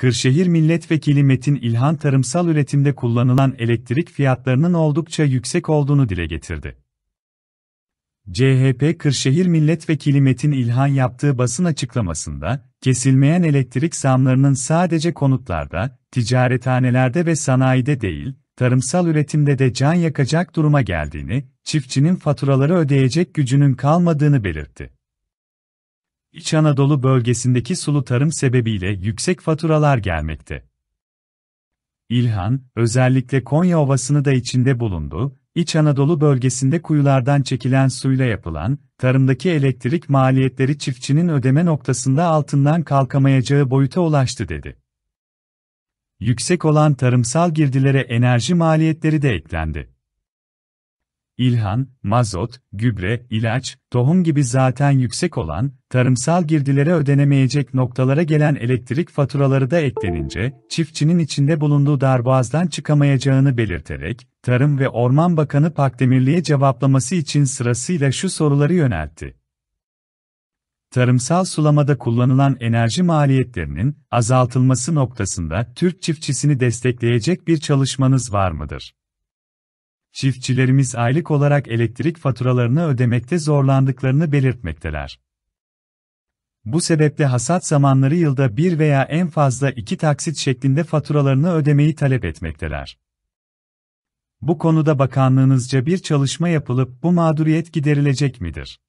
Kırşehir Milletvekili Metin İlhan tarımsal üretimde kullanılan elektrik fiyatlarının oldukça yüksek olduğunu dile getirdi. CHP Kırşehir Milletvekili Metin İlhan yaptığı basın açıklamasında, kesilmeyen elektrik zamlarının sadece konutlarda, ticarethanelerde ve sanayide değil, tarımsal üretimde de can yakacak duruma geldiğini, çiftçinin faturaları ödeyecek gücünün kalmadığını belirtti. İç Anadolu bölgesindeki sulu tarım sebebiyle yüksek faturalar gelmekte. İlhan, özellikle Konya Ovası'nı da içinde bulundu, İç Anadolu bölgesinde kuyulardan çekilen suyla yapılan, tarımdaki elektrik maliyetleri çiftçinin ödeme noktasında altından kalkamayacağı boyuta ulaştı dedi. Yüksek olan tarımsal girdilere enerji maliyetleri de eklendi ilhan, mazot, gübre, ilaç, tohum gibi zaten yüksek olan, tarımsal girdilere ödenemeyecek noktalara gelen elektrik faturaları da eklenince, çiftçinin içinde bulunduğu darboğazdan çıkamayacağını belirterek, Tarım ve Orman Bakanı Pakdemirli'ye cevaplaması için sırasıyla şu soruları yöneltti tarımsal sulamada kullanılan enerji maliyetlerinin azaltılması noktasında Türk çiftçisini destekleyecek bir çalışmanız var mıdır? çiftçilerimiz aylık olarak elektrik faturalarını ödemekte zorlandıklarını belirtmekteler. Bu sebeple hasat zamanları yılda bir veya en fazla iki taksit şeklinde faturalarını ödemeyi talep etmekteler. Bu konuda bakanlığınızca bir çalışma yapılıp bu mağduriyet giderilecek midir?